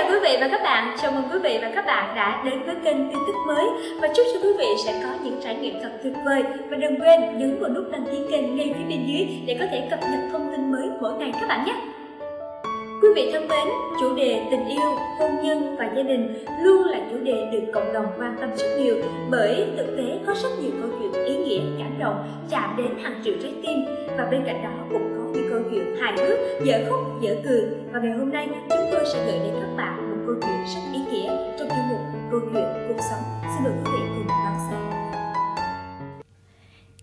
chào quý vị và các bạn, chào mừng quý vị và các bạn đã đến với kênh tin tức mới và chúc cho quý vị sẽ có những trải nghiệm thật tuyệt vời và đừng quên nhấn vào nút đăng ký kênh ngay phía bên dưới để có thể cập nhật thông tin mới mỗi ngày các bạn nhé. Quý vị thân mến, chủ đề tình yêu, hôn nhân và gia đình luôn là chủ đề được cộng đồng quan tâm rất nhiều bởi thực tế có rất nhiều câu chuyện ý nghĩa, cảm động chạm đến hàng triệu trái tim và bên cạnh đó những câu chuyện hài hước, dở khóc, dở cười Và ngày hôm nay chúng tôi sẽ gửi đến các bạn một câu chuyện rất ý nghĩa trong chương mục Câu chuyện cuộc sống Xin mời quý vị cùng lắng nghe.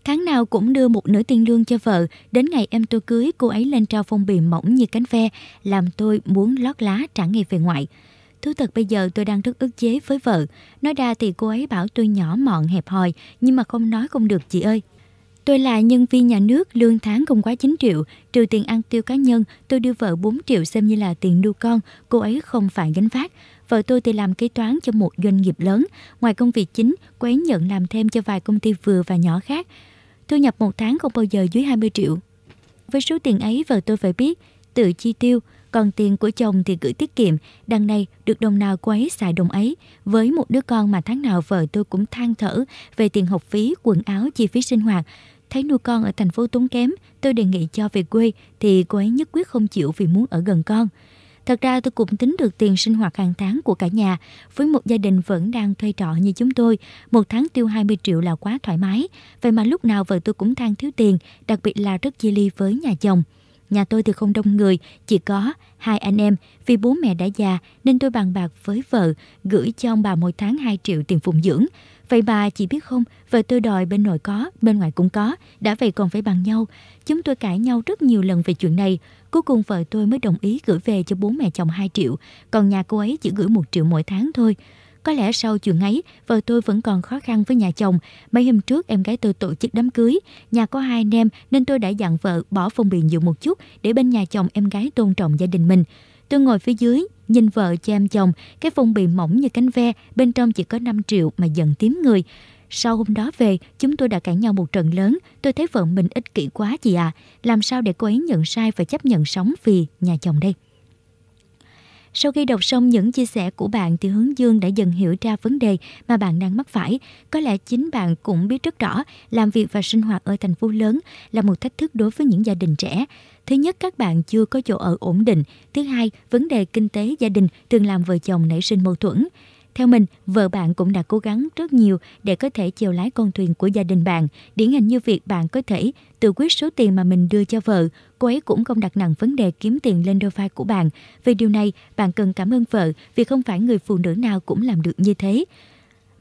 Tháng nào cũng đưa một nửa tiền lương cho vợ, đến ngày em tôi cưới cô ấy lên trao phong bì mỏng như cánh ve, làm tôi muốn lót lá trả ngày về ngoại. Thú thật bây giờ tôi đang rất ức chế với vợ. Nói ra thì cô ấy bảo tôi nhỏ mọn hẹp hòi, nhưng mà không nói không được chị ơi. Tôi là nhân viên nhà nước, lương tháng không quá 9 triệu, trừ tiền ăn tiêu cá nhân, tôi đưa vợ 4 triệu xem như là tiền nuôi con, cô ấy không phải gánh vác. Vợ tôi thì làm kế toán cho một doanh nghiệp lớn, ngoài công việc chính, cô ấy nhận làm thêm cho vài công ty vừa và nhỏ khác. Thu nhập một tháng không bao giờ dưới 20 triệu. Với số tiền ấy vợ tôi phải biết, tự chi tiêu, còn tiền của chồng thì gửi tiết kiệm, đằng này được đồng nào cô ấy xài đồng ấy. Với một đứa con mà tháng nào vợ tôi cũng than thở về tiền học phí, quần áo, chi phí sinh hoạt. Thấy nuôi con ở thành phố tốn kém, tôi đề nghị cho về quê thì cô ấy nhất quyết không chịu vì muốn ở gần con. Thật ra tôi cũng tính được tiền sinh hoạt hàng tháng của cả nhà. Với một gia đình vẫn đang thuê trọ như chúng tôi, một tháng tiêu 20 triệu là quá thoải mái. Vậy mà lúc nào vợ tôi cũng than thiếu tiền, đặc biệt là rất chia ly với nhà chồng. Nhà tôi thì không đông người, chỉ có hai anh em. Vì bố mẹ đã già nên tôi bàn bạc với vợ, gửi cho ông bà mỗi tháng 2 triệu tiền phụng dưỡng. Vậy bà chỉ biết không, vợ tôi đòi bên nội có, bên ngoài cũng có, đã vậy còn phải bằng nhau. Chúng tôi cãi nhau rất nhiều lần về chuyện này. Cuối cùng vợ tôi mới đồng ý gửi về cho bố mẹ chồng 2 triệu, còn nhà cô ấy chỉ gửi 1 triệu mỗi tháng thôi. Có lẽ sau chuyện ấy, vợ tôi vẫn còn khó khăn với nhà chồng. Mấy hôm trước em gái tôi tổ chức đám cưới. Nhà có hai anh em nên tôi đã dặn vợ bỏ phong bì nhiều một chút để bên nhà chồng em gái tôn trọng gia đình mình. Tôi ngồi phía dưới, nhìn vợ cho em chồng, cái phong bì mỏng như cánh ve, bên trong chỉ có 5 triệu mà dần tím người. Sau hôm đó về, chúng tôi đã cãi nhau một trận lớn. Tôi thấy vợ mình ích kỷ quá chị ạ. À. Làm sao để cô ấy nhận sai và chấp nhận sống vì nhà chồng đây? Sau khi đọc xong những chia sẻ của bạn thì Hướng Dương đã dần hiểu ra vấn đề mà bạn đang mắc phải. Có lẽ chính bạn cũng biết rất rõ làm việc và sinh hoạt ở thành phố lớn là một thách thức đối với những gia đình trẻ. Thứ nhất, các bạn chưa có chỗ ở ổn định. Thứ hai, vấn đề kinh tế gia đình thường làm vợ chồng nảy sinh mâu thuẫn. Theo mình, vợ bạn cũng đã cố gắng rất nhiều để có thể chèo lái con thuyền của gia đình bạn. Điển hình như việc bạn có thể tự quyết số tiền mà mình đưa cho vợ. Cô ấy cũng không đặt nặng vấn đề kiếm tiền lên đôi vai của bạn. vì điều này, bạn cần cảm ơn vợ vì không phải người phụ nữ nào cũng làm được như thế.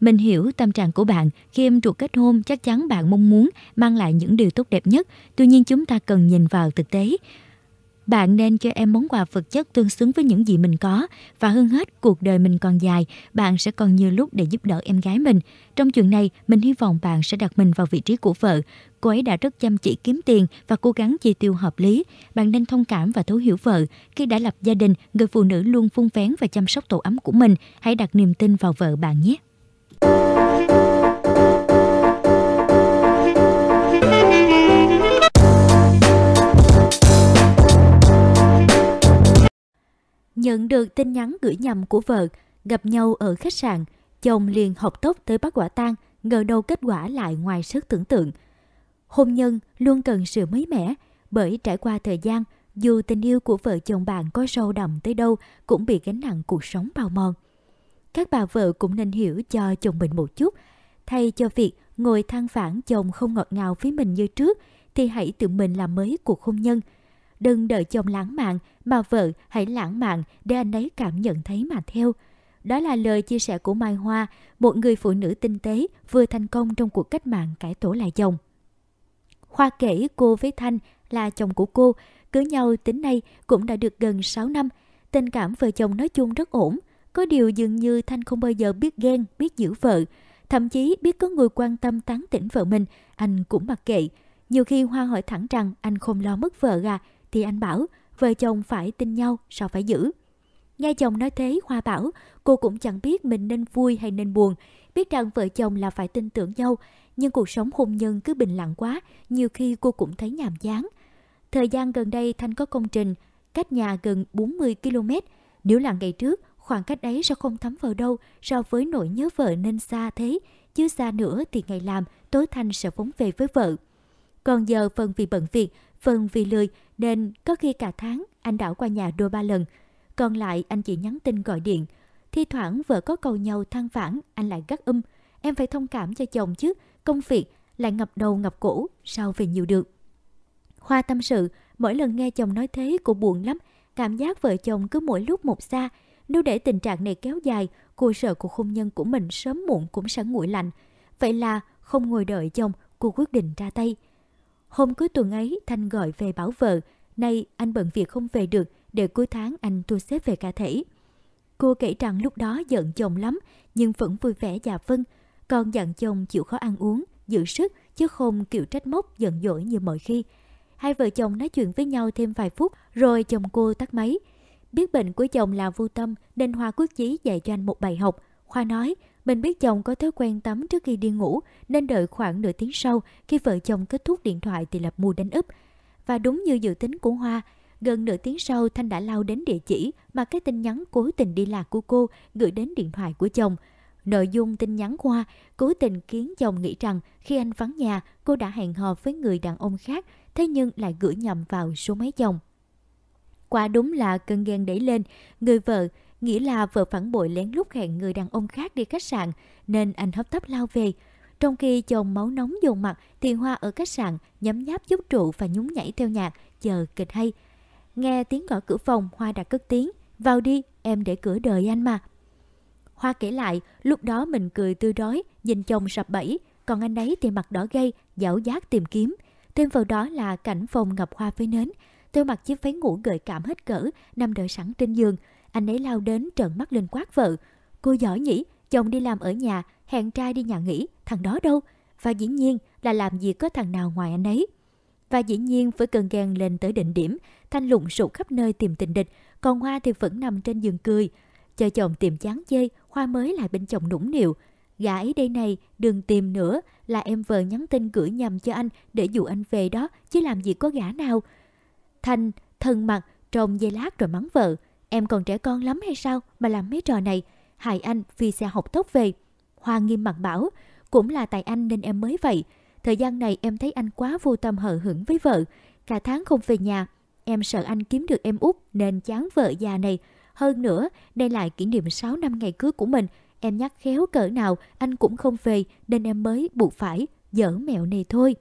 Mình hiểu tâm trạng của bạn, khi em ruột kết hôn chắc chắn bạn mong muốn mang lại những điều tốt đẹp nhất, tuy nhiên chúng ta cần nhìn vào thực tế. Bạn nên cho em món quà vật chất tương xứng với những gì mình có và hơn hết cuộc đời mình còn dài, bạn sẽ còn nhiều lúc để giúp đỡ em gái mình. Trong chuyện này, mình hy vọng bạn sẽ đặt mình vào vị trí của vợ. Cô ấy đã rất chăm chỉ kiếm tiền và cố gắng chi tiêu hợp lý. Bạn nên thông cảm và thấu hiểu vợ. Khi đã lập gia đình, người phụ nữ luôn vun vén và chăm sóc tổ ấm của mình. Hãy đặt niềm tin vào vợ bạn nhé. Nhận được tin nhắn gửi nhầm của vợ, gặp nhau ở khách sạn, chồng liền học tốc tới bắt quả tang, ngờ đâu kết quả lại ngoài sức tưởng tượng. Hôn nhân luôn cần sự mới mẻ, bởi trải qua thời gian, dù tình yêu của vợ chồng bạn có sâu đậm tới đâu cũng bị gánh nặng cuộc sống bào mòn. Các bà vợ cũng nên hiểu cho chồng mình một chút. Thay cho việc ngồi than phản chồng không ngọt ngào với mình như trước, thì hãy tự mình làm mới cuộc hôn nhân – Đừng đợi chồng lãng mạn, mà vợ hãy lãng mạn để anh ấy cảm nhận thấy mà theo. Đó là lời chia sẻ của Mai Hoa, một người phụ nữ tinh tế vừa thành công trong cuộc cách mạng cải tổ lại chồng. Hoa kể cô với Thanh là chồng của cô, cưới nhau tính nay cũng đã được gần 6 năm. Tình cảm vợ chồng nói chung rất ổn, có điều dường như Thanh không bao giờ biết ghen, biết giữ vợ. Thậm chí biết có người quan tâm tán tỉnh vợ mình, anh cũng mặc kệ. Nhiều khi Hoa hỏi thẳng rằng anh không lo mất vợ à, thì anh bảo vợ chồng phải tin nhau sao phải giữ. Nghe chồng nói thế, Hoa bảo cô cũng chẳng biết mình nên vui hay nên buồn, biết rằng vợ chồng là phải tin tưởng nhau, nhưng cuộc sống hôn nhân cứ bình lặng quá, nhiều khi cô cũng thấy nhàm chán. Thời gian gần đây Thanh có công trình, cách nhà gần 40 km. Nếu là ngày trước, khoảng cách ấy sẽ không thấm vào đâu so với nỗi nhớ vợ nên xa thế, chứ xa nữa thì ngày làm, tối Thanh sẽ phóng về với vợ. Còn giờ phần vì bận việc, Phần vì lười nên có khi cả tháng anh đảo qua nhà đôi ba lần. Còn lại anh chỉ nhắn tin gọi điện. Thi thoảng vợ có cầu nhau than vãn, anh lại gắt âm. Um. Em phải thông cảm cho chồng chứ, công việc lại ngập đầu ngập cổ, sao về nhiều được. khoa tâm sự, mỗi lần nghe chồng nói thế cô buồn lắm, cảm giác vợ chồng cứ mỗi lúc một xa. Nếu để tình trạng này kéo dài, cô sợ cuộc hôn nhân của mình sớm muộn cũng sẽ nguội lạnh. Vậy là không ngồi đợi chồng, cô quyết định ra tay. Hôm cuối tuần ấy, Thanh gọi về bảo vợ. Nay, anh bận việc không về được, để cuối tháng anh thu xếp về cả thể. Cô kể rằng lúc đó giận chồng lắm, nhưng vẫn vui vẻ và dạ vâng. Còn dặn chồng chịu khó ăn uống, giữ sức, chứ không kiểu trách móc giận dỗi như mọi khi. Hai vợ chồng nói chuyện với nhau thêm vài phút, rồi chồng cô tắt máy. Biết bệnh của chồng là vô tâm, nên Hoa quyết chí dạy cho anh một bài học. Khoa nói, mình biết chồng có thói quen tắm trước khi đi ngủ nên đợi khoảng nửa tiếng sau khi vợ chồng kết thúc điện thoại thì lập mưu đánh úp. Và đúng như dự tính của Hoa, gần nửa tiếng sau Thanh đã lao đến địa chỉ mà cái tin nhắn cố tình đi lạc của cô gửi đến điện thoại của chồng. Nội dung tin nhắn Hoa cố tình khiến chồng nghĩ rằng khi anh vắng nhà cô đã hẹn hò với người đàn ông khác thế nhưng lại gửi nhầm vào số máy chồng. Quả đúng là cơn ghen đẩy lên, người vợ Nghĩ là vợ phản bội lén lút hẹn người đàn ông khác đi khách sạn, nên anh hấp tấp lao về. Trong khi chồng máu nóng dồn mặt thì Hoa ở khách sạn nhấm nháp giúp trụ và nhún nhảy theo nhạc, chờ kịch hay. Nghe tiếng gõ cửa phòng, Hoa đã cất tiếng. Vào đi, em để cửa đợi anh mà. Hoa kể lại, lúc đó mình cười tươi đói, nhìn chồng sập bẫy, còn anh ấy thì mặt đỏ gay, dảo giác tìm kiếm. Thêm vào đó là cảnh phòng ngập hoa với nến. Tôi mặc chiếc váy ngủ gợi cảm hết cỡ, nằm đợi sẵn trên giường. Anh ấy lao đến trợn mắt lên quát vợ. Cô giỏi nhỉ, chồng đi làm ở nhà, hẹn trai đi nhà nghỉ, thằng đó đâu? Và dĩ nhiên là làm gì có thằng nào ngoài anh ấy. Và dĩ nhiên với cơn ghen lên tới đỉnh điểm, Thanh lụng sụt khắp nơi tìm tình địch, còn Hoa thì vẫn nằm trên giường cười. Chờ chồng tìm chán chê, Hoa mới lại bên chồng nũng nịu. Gã ấy đây này, đừng tìm nữa, là em vợ nhắn tin gửi nhầm cho anh để dụ anh về đó, chứ làm gì có gã nào. Thanh thân mặt, trông dây lát rồi mắng vợ. Em còn trẻ con lắm hay sao mà làm mấy trò này? Hại anh phi xe học tốc về. Hoa nghiêm mặt bảo, cũng là tại anh nên em mới vậy. Thời gian này em thấy anh quá vô tâm hờ hững với vợ. Cả tháng không về nhà, em sợ anh kiếm được em út nên chán vợ già này. Hơn nữa, đây lại kỷ niệm 6 năm ngày cưới của mình. Em nhắc khéo cỡ nào, anh cũng không về nên em mới buộc phải, dở mẹo này thôi.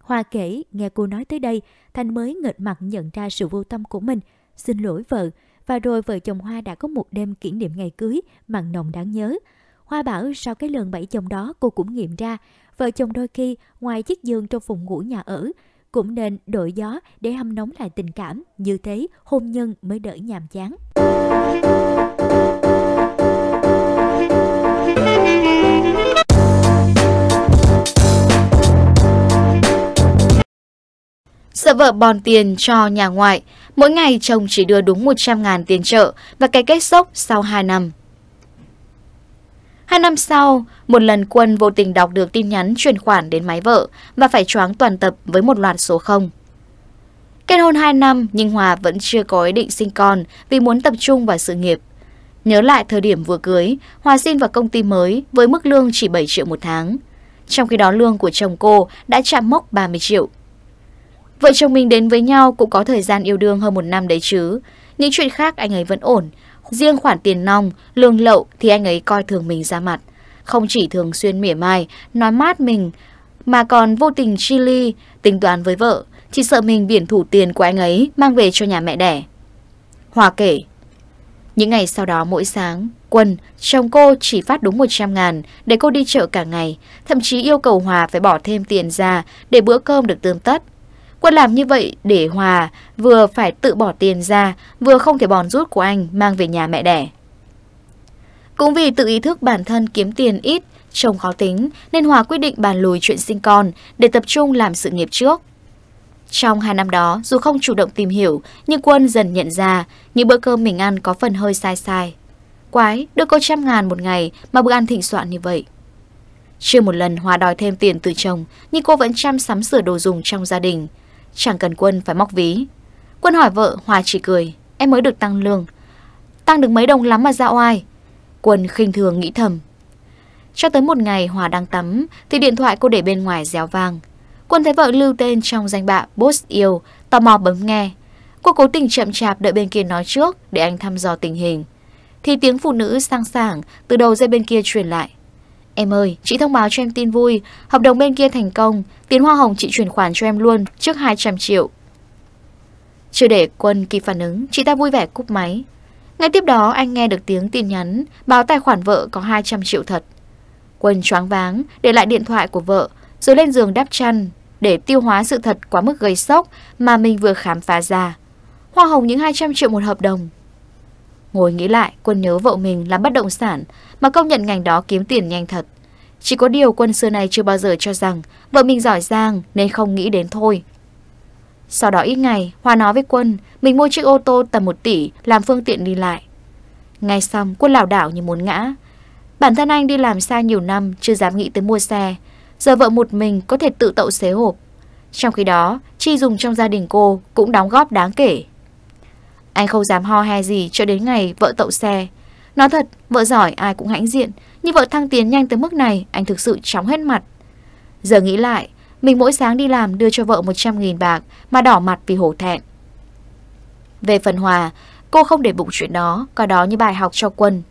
Hoa kể, nghe cô nói tới đây, Thanh mới nghệt mặt nhận ra sự vô tâm của mình xin lỗi vợ. Và rồi vợ chồng Hoa đã có một đêm kỷ niệm ngày cưới mặn nồng đáng nhớ. Hoa bảo sau cái lần bẫy chồng đó cô cũng nghiệm ra, vợ chồng đôi khi ngoài chiếc giường trong phòng ngủ nhà ở, cũng nên đổi gió để hâm nóng lại tình cảm, như thế hôn nhân mới đỡ nhàm chán. Sợ dạ vợ bòn tiền cho nhà ngoại Mỗi ngày chồng chỉ đưa đúng 100 ngàn tiền trợ và cái kết sốc sau 2 năm. Hai năm sau, một lần Quân vô tình đọc được tin nhắn chuyển khoản đến máy vợ và phải choáng toàn tập với một loạt số không. Kết hôn 2 năm nhưng Hòa vẫn chưa có ý định sinh con vì muốn tập trung vào sự nghiệp. Nhớ lại thời điểm vừa cưới, Hòa xin vào công ty mới với mức lương chỉ 7 triệu một tháng. Trong khi đó lương của chồng cô đã chạm mốc 30 triệu. Vợ chồng mình đến với nhau cũng có thời gian yêu đương hơn một năm đấy chứ. Những chuyện khác anh ấy vẫn ổn. Riêng khoản tiền nong, lương lậu thì anh ấy coi thường mình ra mặt. Không chỉ thường xuyên mỉa mai, nói mát mình, mà còn vô tình chi ly, tính toán với vợ. Chỉ sợ mình biển thủ tiền của anh ấy mang về cho nhà mẹ đẻ. Hòa kể, những ngày sau đó mỗi sáng, Quân, chồng cô chỉ phát đúng 100 ngàn để cô đi chợ cả ngày, thậm chí yêu cầu Hòa phải bỏ thêm tiền ra để bữa cơm được tươm tất. Quân làm như vậy để Hòa vừa phải tự bỏ tiền ra, vừa không thể bòn rút của anh mang về nhà mẹ đẻ. Cũng vì tự ý thức bản thân kiếm tiền ít, chồng khó tính, nên Hòa quyết định bàn lùi chuyện sinh con để tập trung làm sự nghiệp trước. Trong hai năm đó, dù không chủ động tìm hiểu, nhưng Quân dần nhận ra những bữa cơm mình ăn có phần hơi sai sai. Quái, được cô trăm ngàn một ngày mà bữa ăn thịnh soạn như vậy. Chưa một lần Hòa đòi thêm tiền từ chồng, nhưng cô vẫn chăm sắm sửa đồ dùng trong gia đình chẳng cần Quân phải móc ví. Quân hỏi vợ, Hòa chỉ cười, em mới được tăng lương. Tăng được mấy đồng lắm mà ra oai. Quân khinh thường nghĩ thầm. Cho tới một ngày Hòa đang tắm thì điện thoại cô để bên ngoài réo vang. Quân thấy vợ lưu tên trong danh bạ Boss yêu, tò mò bấm nghe. Cô cố tình chậm chạp đợi bên kia nói trước để anh thăm dò tình hình. Thì tiếng phụ nữ sang sảng từ đầu dây bên kia truyền lại. Em ơi, chị thông báo cho em tin vui, hợp đồng bên kia thành công, tiền hoa hồng chị chuyển khoản cho em luôn, trước 200 triệu. Chưa để quân kịp phản ứng, chị ta vui vẻ cúp máy. Ngay tiếp đó anh nghe được tiếng tin nhắn, báo tài khoản vợ có 200 triệu thật. Quân choáng váng, để lại điện thoại của vợ, rồi lên giường đắp chăn, để tiêu hóa sự thật quá mức gây sốc mà mình vừa khám phá ra. Hoa hồng những 200 triệu một hợp đồng, Ngồi nghĩ lại, quân nhớ vợ mình làm bất động sản, mà công nhận ngành đó kiếm tiền nhanh thật. Chỉ có điều quân xưa này chưa bao giờ cho rằng vợ mình giỏi giang nên không nghĩ đến thôi. Sau đó ít ngày, Hoa nói với quân, mình mua chiếc ô tô tầm 1 tỷ làm phương tiện đi lại. Ngay xong, quân lảo đảo như muốn ngã. Bản thân anh đi làm xa nhiều năm, chưa dám nghĩ tới mua xe. Giờ vợ một mình có thể tự tậu xế hộp. Trong khi đó, chi dùng trong gia đình cô cũng đóng góp đáng kể anh không dám ho he gì cho đến ngày vợ tậu xe. Nói thật, vợ giỏi ai cũng hãnh diện, nhưng vợ thăng tiến nhanh tới mức này, anh thực sự chóng hết mặt. Giờ nghĩ lại, mình mỗi sáng đi làm đưa cho vợ 100.000 bạc mà đỏ mặt vì hổ thẹn. Về phần Hòa, cô không để bụng chuyện đó, coi đó như bài học cho Quân.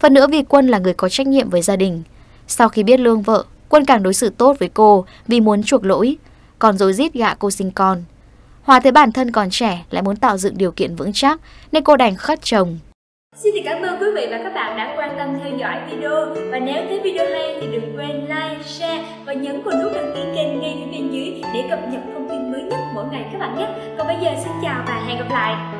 Phần nữa vì Quân là người có trách nhiệm với gia đình. Sau khi biết lương vợ, Quân càng đối xử tốt với cô vì muốn chuộc lỗi, còn dối rít gạ cô sinh con. Hòa thấy bản thân còn trẻ lại muốn tạo dựng điều kiện vững chắc nên cô đành khất chồng. Xin cảm ơn quý vị và các bạn đã quan tâm theo dõi video và nếu thấy video hay thì đừng quên like, share và nhấn vào nút đăng ký kênh ngay bên dưới để cập nhật thông tin mới nhất mỗi ngày các bạn nhé. Còn bây giờ xin chào và hẹn gặp lại.